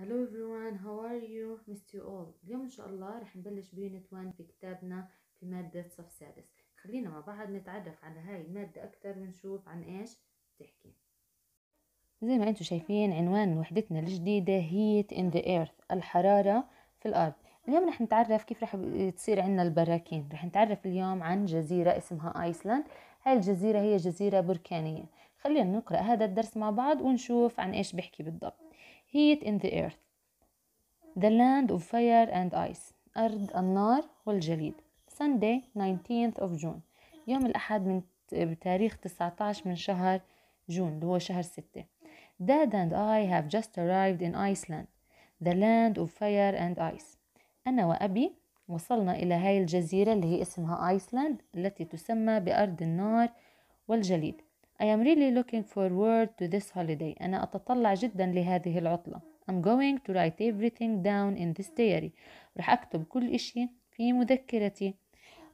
هلو everyone how are you missed you all اليوم ان شاء الله رح نبلش بيونت 1 في كتابنا في مادة صف سادس خلينا مع بعض نتعرف على هاي المادة اكثر ونشوف عن ايش بتحكي زي ما انتم شايفين عنوان وحدتنا الجديدة heat in the earth الحرارة في الارض اليوم رح نتعرف كيف رح تصير عندنا البراكين رح نتعرف اليوم عن جزيرة اسمها ايسلاند هاي الجزيرة هي جزيرة بركانية خلينا نقرأ هذا الدرس مع بعض ونشوف عن ايش بحكي بالضبط heat in the earth the land of fire and ice أرض النار والجليد Sunday 19th of June يوم الأحد من بتاريخ 19 من شهر جون اللي هو شهر 6 Dad and I have just arrived in Iceland the land of fire and ice أنا وأبي وصلنا إلى هاي الجزيرة اللي هي اسمها آيسلاند التي تسمى بأرض النار والجليد I am really looking forward to this holiday أنا أتطلع جدا لهذه العطلة I'm going to write everything down in this diary رح أكتب كل إشي في مذكرتي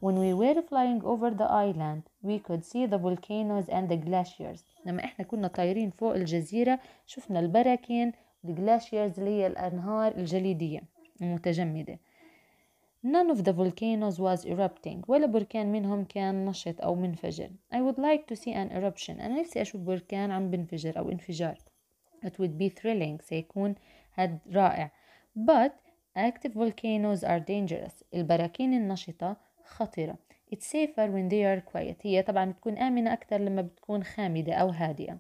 When we were flying over the island we could see the volcanoes and the glaciers لما إحنا كنا طايرين فوق الجزيرة شفنا البراكين glaciers اللي هي الأنهار الجليدية المتجمدة None of the volcanoes was erupting ولا بركان منهم كان نشط أو منفجر I would like to see an eruption أنا نفسي أشوف بركان عم بنفجر أو انفجار It would be thrilling سيكون هاد رائع But active volcanoes are dangerous البراكين النشطة خطرة It's safer when they are quiet هي طبعا بتكون آمنة أكثر لما بتكون خامدة أو هادئة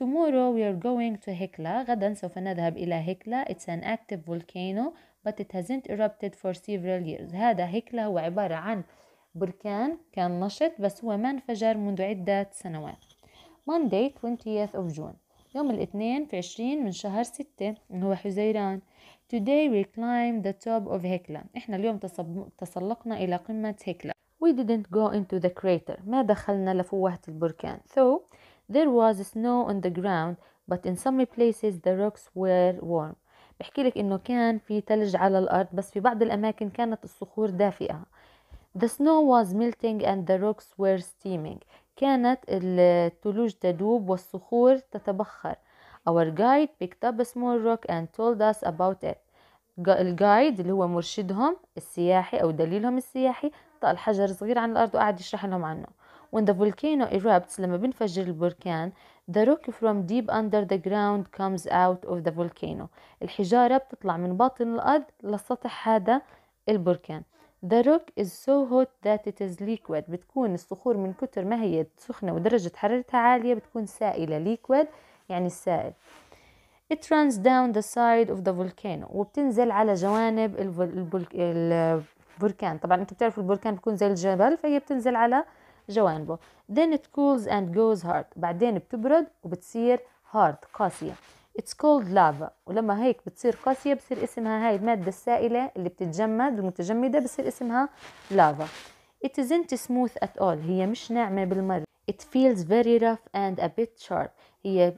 Tomorrow we are going to Hekla. غدا سوف نذهب إلى Hekla It's an active volcano but it hasn't erupted for several years. هذا هيكلا هو عبارة عن بركان كان نشط بس هو ما انفجر منذ عدة سنوات. Monday 20th of June. يوم الاثنين في عشرين من شهر ستة هو حزيران. Today we climbed the top of Hekla. احنا اليوم تسلقنا إلى قمة هيكلا. We didn't go into the crater. ما دخلنا لفوهة البركان. So There was snow on the ground but in some places the rocks were warm بحكي لك انه كان في ثلج على الارض بس في بعض الاماكن كانت الصخور دافئه The snow was melting and the rocks were steaming كانت الثلوج تدوب والصخور تتبخر Our guide picked up a small rock and told us about it الجايد اللي هو مرشدهم السياحي أو دليلهم السياحي طال حجر صغير عن الأرض وقعد يشرح لهم عنه when the volcano erupts لما بنفجر البركان the rock from deep under the ground comes out of the volcano الحجارة بتطلع من باطن الأرض لسطح هذا البركان The rock is so hot that it is liquid بتكون الصخور من كتر ما هي سخنة ودرجة حرارتها عالية بتكون سائلة liquid يعني السائل It runs down the side of the volcano وبتنزل على جوانب البركان طبعا انتم بتعرفوا البركان بيكون زي الجبل فهي بتنزل على جوانبه then it cools and goes hard بعدين بتبرد وبتصير hard قاسية it's called lava ولما هيك بتصير قاسية بصير اسمها هاي المادة السائلة اللي بتتجمد المتجمدة بصير اسمها lava it isn't smooth at all هي مش ناعمة بالمرة it feels very rough and a bit sharp هي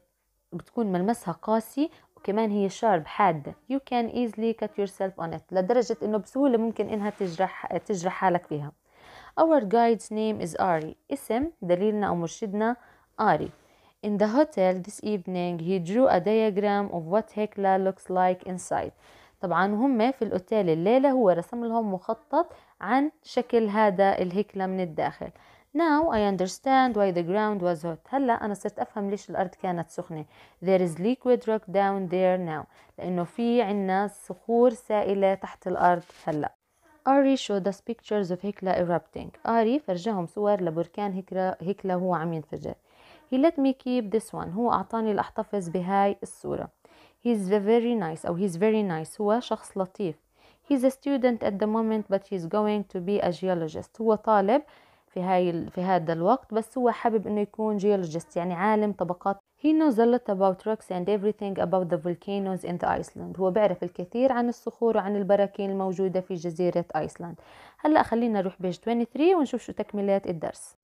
بتكون ملمسها قاسي وكمان هي شارب حادة you can easily cut yourself on it لدرجة انه بسهولة ممكن انها تجرح تجرح حالك فيها Our guide's name is Ari اسم دليلنا أو مرشدنا Ari In the hotel this evening he drew a diagram of what Hekla looks like inside طبعا هم في الأوتيل الليلة هو رسم لهم مخطط عن شكل هذا الهكلة من الداخل Now I understand why the ground was hot. هلا أنا صرت أفهم ليش الأرض كانت سخنة. There is liquid rock down there now. لأنه في عنا صخور سائلة تحت الأرض هلا. Ari showed us pictures of Hekla erupting. Ari فرجهم صور لبركان هكلا, هكلا هو عم ينفجر. He let me keep this one. هو أعطاني لأحتفظ بهاي الصورة. He's very nice أو he's very nice. هو شخص لطيف. He's a student at the moment but he's going to be a geologist. هو طالب في هاي في هذا الوقت بس هو حابب انه يكون جيولوجيست يعني عالم طبقات he knows a lot about rocks and everything about the volcanoes in the Iceland هو بيعرف الكثير عن الصخور وعن البراكين الموجودة في جزيرة ايسلند هلا خلينا نروح بيج 23 ونشوف شو تكملات الدرس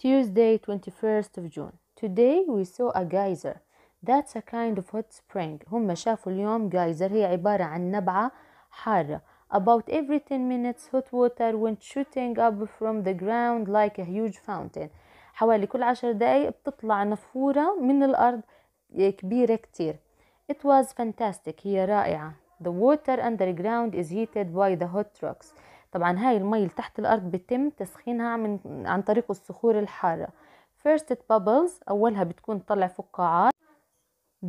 Tuesday 21st of June Today we saw a geyser That's a kind of hot spring هم شافوا اليوم geyser هي عبارة عن نبعة حارة About every 10 minutes hot water went shooting up from the ground like a huge fountain حوالي كل عشر دقايق بتطلع نفورة من الأرض كبيرة كتير It was fantastic هي رائعة The water underground is heated by the hot rocks طبعا هاي المي اللي تحت الأرض بتم تسخينها من عن طريق الصخور الحارة First it bubbles أولها بتكون طلع فقاعات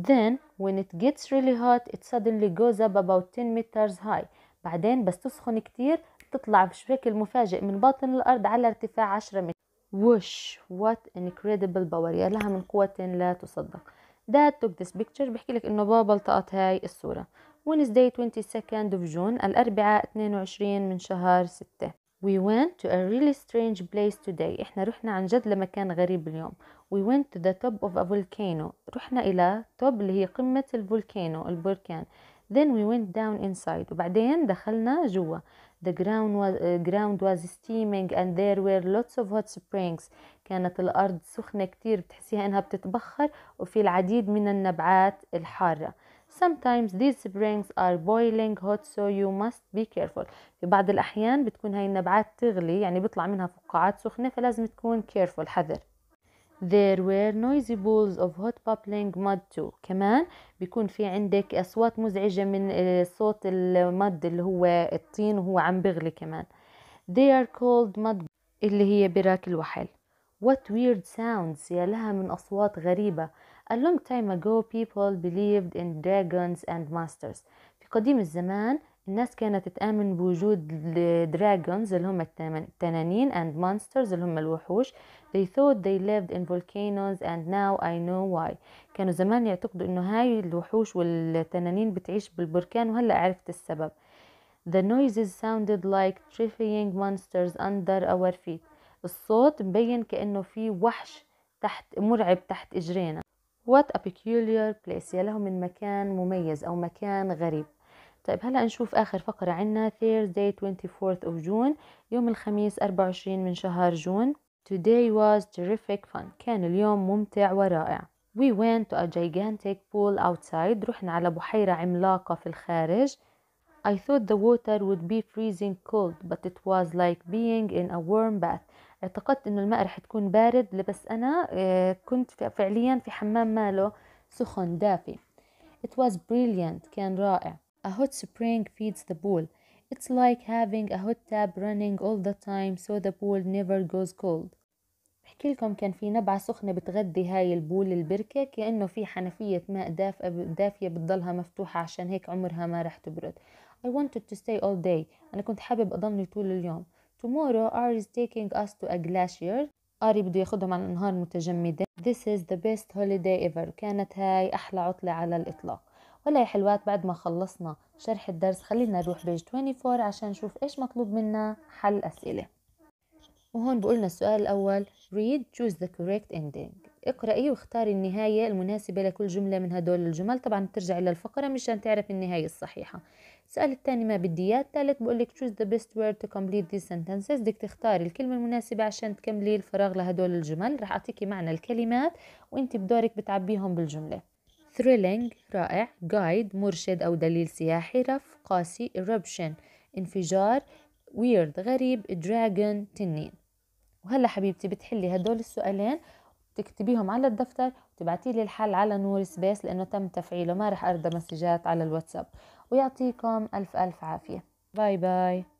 Then when it gets really hot it suddenly goes up about 10 meters high بعدين بس تسخن كتير تطلع بشكل مفاجئ من باطن الأرض على ارتفاع 10 متر وش وات انكريدبل باور يا لها من قوة لا تصدق داد توك ذيس بيكتشر بحكي لك إنه بابا التقط هاي الصورة Wednesday 22nd of June الأربعاء 22 من شهر 6 We went to a really strange place today إحنا رحنا عن جد لمكان غريب اليوم We went to the top of a volcano رحنا إلى top اللي هي قمة الفولكينو البركان then we went down inside وبعدين دخلنا جوا the ground was, uh, ground was steaming and there were lots of hot springs كانت الأرض سخنة كتير بتحسيها إنها بتتبخر وفي العديد من النبعات الحارة Sometimes these springs are boiling hot so you must be careful في بعض الأحيان بتكون هاي النبعات تغلي يعني بيطلع منها فقاعات سخنة فلازم تكون careful حذر there were noisy balls of hot bubbling mud too كمان بيكون في عندك أصوات مزعجة من صوت المد اللي هو الطين وهو عم بغلي كمان they are called mud اللي هي براك الوحل what weird sounds يا لها من أصوات غريبة a long time ago people believed in dragons and monsters في قديم الزمان الناس كانت تآمن بوجود دراجونز اللي هم التنانين and monsters اللي هم الوحوش they thought they lived in volcanoes and now I know why كانوا زمان يعتقدوا انه هاي الوحوش والتنانين بتعيش بالبركان وهلأ عرفت السبب The noises sounded like terrifying monsters under our feet الصوت مبين كأنه في وحش تحت مرعب تحت إجرينا What a peculiar place يا له من مكان مميز أو مكان غريب طيب هلا نشوف اخر فقره عنا Thursday 24th of June يوم الخميس 24 من شهر جون Today was terrific fun كان اليوم ممتع ورائع We went to a gigantic pool outside رحنا على بحيرة عملاقة في الخارج I thought the water would be freezing cold but it was like being in a warm bath اعتقدت انه الماء رح تكون بارد بس انا آه، كنت فعليا في حمام ماله سخن دافي It was brilliant كان رائع A hot spring feeds the pool. It's like having a hot tap running all the time so the pool never goes cold. بحكي لكم كان في نبعة سخنة بتغذي هاي البول البركة كأنه في حنفية ماء دافئة دافية بتضلها مفتوحة عشان هيك عمرها ما رح تبرد. I wanted to stay all day. أنا كنت حابب أضلني طول اليوم. Tomorrow Ari is taking us to a glacier. آري بده ياخدهم على أنهار متجمدة. This is the best holiday ever. كانت هاي أحلى عطلة على الإطلاق. ولا يا حلوات بعد ما خلصنا شرح الدرس خلينا نروح بيج 24 عشان نشوف ايش مطلوب منا حل اسئله وهون بقولنا السؤال الأول read choose the correct ending اقرأي إيه واختاري النهاية المناسبة لكل جملة من هدول الجمل طبعا بترجعي للفقرة مشان تعرف النهاية الصحيحة السؤال الثاني ما بدي اياه الثالث بقول لك choose the best word to complete these sentences بدك تختاري الكلمة المناسبة عشان تكملي الفراغ لهدول الجمل رح أعطيكي معنى الكلمات وانت بدورك بتعبيهم بالجملة ثريلينج رائع جايد مرشد أو دليل سياحي رف قاسي إربشن انفجار ويرد غريب دراجون تنين وهلا حبيبتي بتحلي هدول السؤالين تكتبيهم على الدفتر وتبعتي لي الحل على نور سبيس لأنه تم تفعيله ما رح أردى مسجات على الواتساب ويعطيكم ألف ألف عافية باي باي